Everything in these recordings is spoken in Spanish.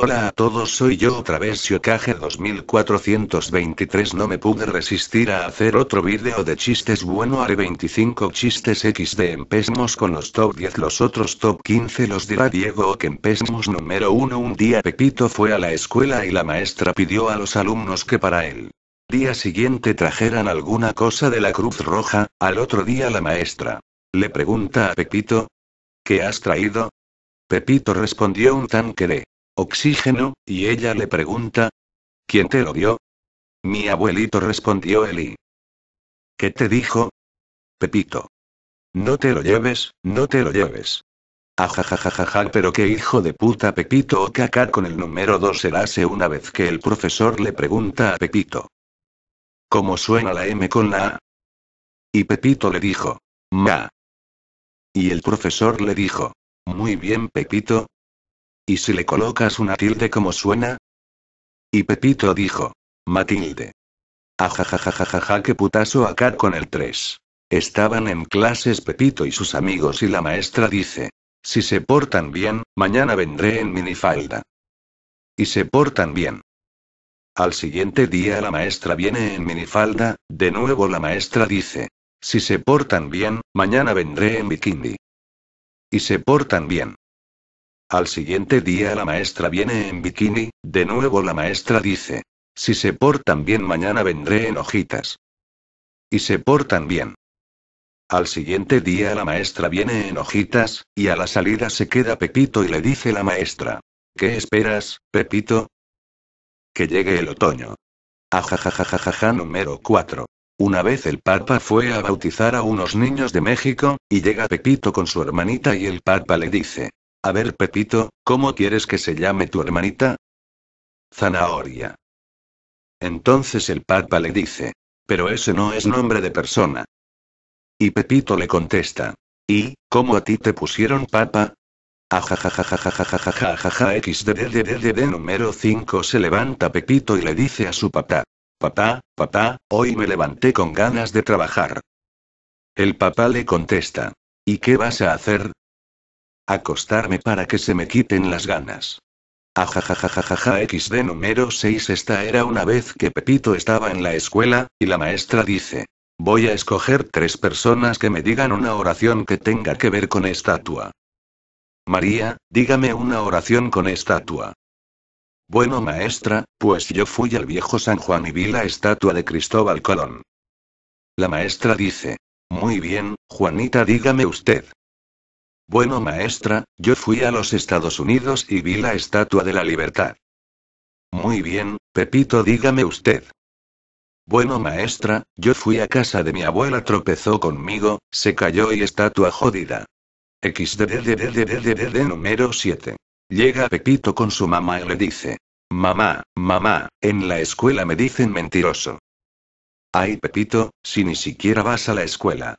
Hola a todos soy yo otra vez Siocaje 2423 No me pude resistir a hacer otro vídeo de chistes bueno haré 25 chistes XD empezamos con los top 10 los otros top 15 los dirá Diego que empezamos número 1 Un día Pepito fue a la escuela y la maestra pidió a los alumnos que para él Día siguiente trajeran alguna cosa de la Cruz Roja, al otro día la maestra. Le pregunta a Pepito. ¿Qué has traído? Pepito respondió un tanque de oxígeno, y ella le pregunta, ¿quién te lo dio? Mi abuelito respondió Eli. ¿Qué te dijo? Pepito. No te lo lleves, no te lo lleves. Ajajajajaja, pero qué hijo de puta Pepito o caca con el número 2 se hace una vez que el profesor le pregunta a Pepito. ¿Cómo suena la M con la A? Y Pepito le dijo, ma. Y el profesor le dijo, muy bien, Pepito. ¿Y si le colocas una tilde como suena? Y Pepito dijo, Matilde. Ajajajajaja, qué putazo acá con el 3. Estaban en clases Pepito y sus amigos y la maestra dice, si se portan bien, mañana vendré en minifalda. Y se portan bien. Al siguiente día la maestra viene en minifalda, de nuevo la maestra dice, si se portan bien, mañana vendré en bikini. Y se portan bien. Al siguiente día la maestra viene en bikini, de nuevo la maestra dice, si se portan bien mañana vendré en hojitas. Y se portan bien. Al siguiente día la maestra viene en hojitas, y a la salida se queda Pepito y le dice la maestra, ¿qué esperas, Pepito? Que llegue el otoño. Ajajajajaja número 4. Una vez el Papa fue a bautizar a unos niños de México, y llega Pepito con su hermanita y el Papa le dice, a ver Pepito, ¿cómo quieres que se llame tu hermanita? Zanahoria. Entonces el Papa le dice, pero ese no es nombre de persona. Y Pepito le contesta, ¿y cómo a ti te pusieron Papa? Ajajajajajajajajajaja xddddd número 5 se levanta Pepito y le dice a su papá, Papá, papá, hoy me levanté con ganas de trabajar. El papá le contesta. ¿Y qué vas a hacer? Acostarme para que se me quiten las ganas. Ajajajajaja XD número 6 Esta era una vez que Pepito estaba en la escuela, y la maestra dice. Voy a escoger tres personas que me digan una oración que tenga que ver con estatua. María, dígame una oración con estatua. Bueno, maestra, pues yo fui al viejo San Juan y vi la estatua de Cristóbal Colón. La maestra dice, muy bien, Juanita, dígame usted. Bueno, maestra, yo fui a los Estados Unidos y vi la Estatua de la Libertad. Muy bien, Pepito, dígame usted. Bueno, maestra, yo fui a casa de mi abuela, tropezó conmigo, se cayó y estatua jodida. XDDDDDDD número 7. Llega Pepito con su mamá y le dice, Mamá, mamá, en la escuela me dicen mentiroso. Ay Pepito, si ni siquiera vas a la escuela.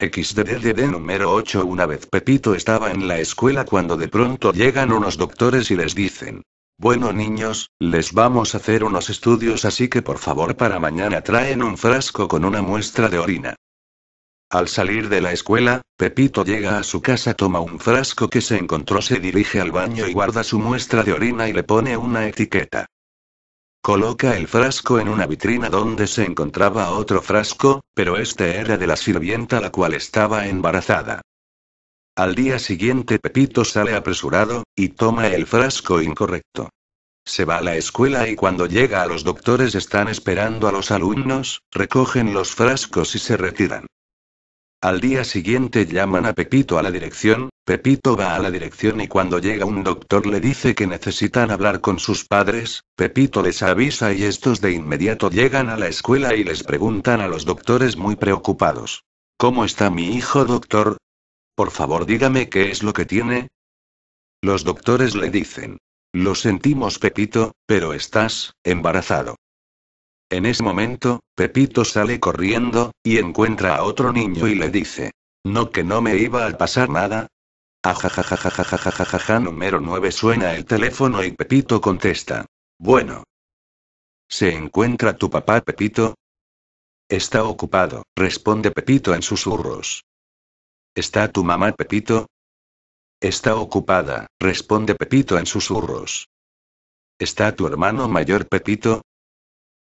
XDDDD número 8 Una vez Pepito estaba en la escuela cuando de pronto llegan unos doctores y les dicen, bueno niños, les vamos a hacer unos estudios así que por favor para mañana traen un frasco con una muestra de orina. Al salir de la escuela, Pepito llega a su casa, toma un frasco que se encontró, se dirige al baño y guarda su muestra de orina y le pone una etiqueta. Coloca el frasco en una vitrina donde se encontraba otro frasco, pero este era de la sirvienta la cual estaba embarazada. Al día siguiente Pepito sale apresurado, y toma el frasco incorrecto. Se va a la escuela y cuando llega a los doctores están esperando a los alumnos, recogen los frascos y se retiran. Al día siguiente llaman a Pepito a la dirección, Pepito va a la dirección y cuando llega un doctor le dice que necesitan hablar con sus padres, Pepito les avisa y estos de inmediato llegan a la escuela y les preguntan a los doctores muy preocupados. ¿Cómo está mi hijo doctor? Por favor dígame qué es lo que tiene. Los doctores le dicen. Lo sentimos Pepito, pero estás embarazado. En ese momento, Pepito sale corriendo, y encuentra a otro niño y le dice, no que no me iba a pasar nada. Ajajajajajajajaja número 9 suena el teléfono y Pepito contesta. Bueno. ¿Se encuentra tu papá Pepito? Está ocupado, responde Pepito en susurros. ¿Está tu mamá Pepito? Está ocupada, responde Pepito en susurros. ¿Está tu hermano mayor Pepito?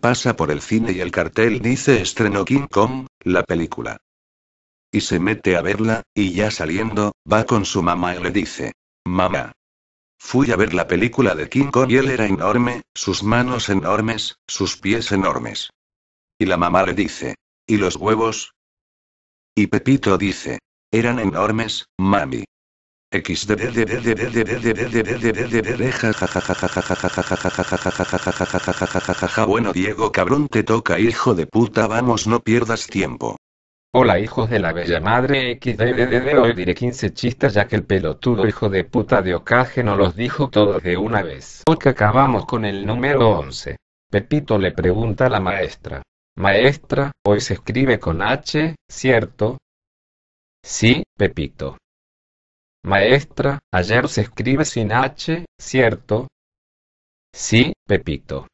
Pasa por el cine y el cartel dice estreno King Kong, la película. Y se mete a verla, y ya saliendo, va con su mamá y le dice, mamá. Fui a ver la película de King Kong y él era enorme, sus manos enormes, sus pies enormes. Y la mamá le dice, ¿y los huevos? Y Pepito dice, eran enormes, mami. Bueno Diego cabrón te toca hijo de puta vamos no pierdas tiempo. Hola hijos de la bella madre XDDD hoy diré 15 chistes ya que el pelotudo hijo de puta de Ocaje no los dijo todos de una vez. Porque acabamos con el número 11. Pepito le pregunta a la maestra. Maestra, hoy se escribe con H, ¿cierto? Sí, Pepito. Maestra, ayer se escribe sin H, ¿cierto? Sí, Pepito.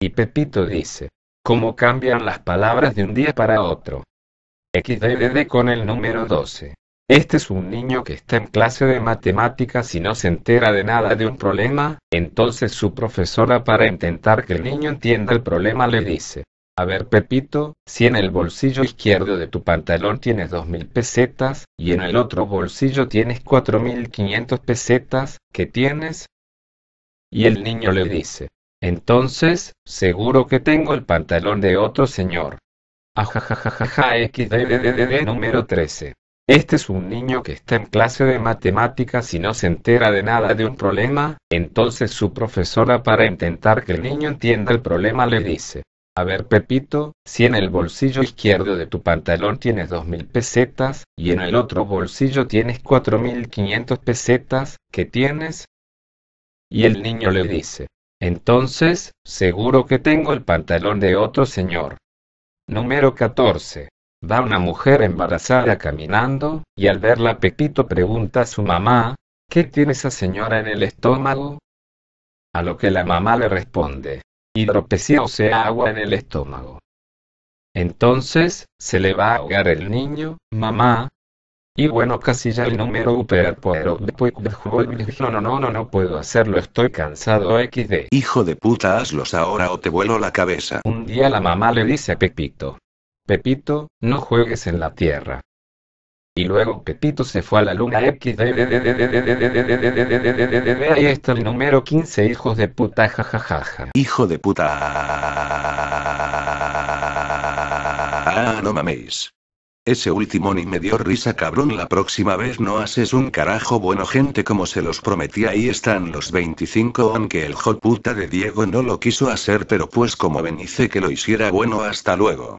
Y Pepito dice, ¿cómo cambian las palabras de un día para otro? XDD con el número 12. Este es un niño que está en clase de matemáticas y no se entera de nada de un problema, entonces su profesora para intentar que el niño entienda el problema le dice, a ver, Pepito, si en el bolsillo izquierdo de tu pantalón tienes dos mil pesetas, y en el otro bolsillo tienes cuatro mil 4.500 pesetas, ¿qué tienes? Y el niño le dice, entonces, seguro que tengo el pantalón de otro señor. Ajajajajaja. número 13. Este es un niño que está en clase de matemáticas y no se entera de nada de un problema, entonces su profesora para intentar que el niño entienda el problema le dice, a ver, Pepito, si en el bolsillo izquierdo de tu pantalón tienes 2.000 pesetas, y en el otro bolsillo tienes 4.500 pesetas, ¿qué tienes? Y el niño le dice, entonces, seguro que tengo el pantalón de otro señor. Número 14. Va una mujer embarazada caminando, y al verla Pepito pregunta a su mamá, ¿qué tiene esa señora en el estómago? A lo que la mamá le responde, hidropesía o sea agua en el estómago. Entonces, se le va a ahogar el niño, mamá. Y bueno, casi ya el número pero después de juego no, no, no, no puedo hacerlo, estoy cansado XD. Hijo de puta, hazlos ahora o te vuelo la cabeza. Un día la mamá le dice a Pepito. Pepito, no juegues en la tierra. Y luego Pepito se fue a la luna XD. Ahí está el número 15, hijos de puta, jajajaja. Hijo de puta. Ah, no mames. Ese último ni me dio risa cabrón la próxima vez no haces un carajo bueno gente como se los prometí ahí están los 25 aunque el hot puta de Diego no lo quiso hacer pero pues como ven hice que lo hiciera bueno hasta luego.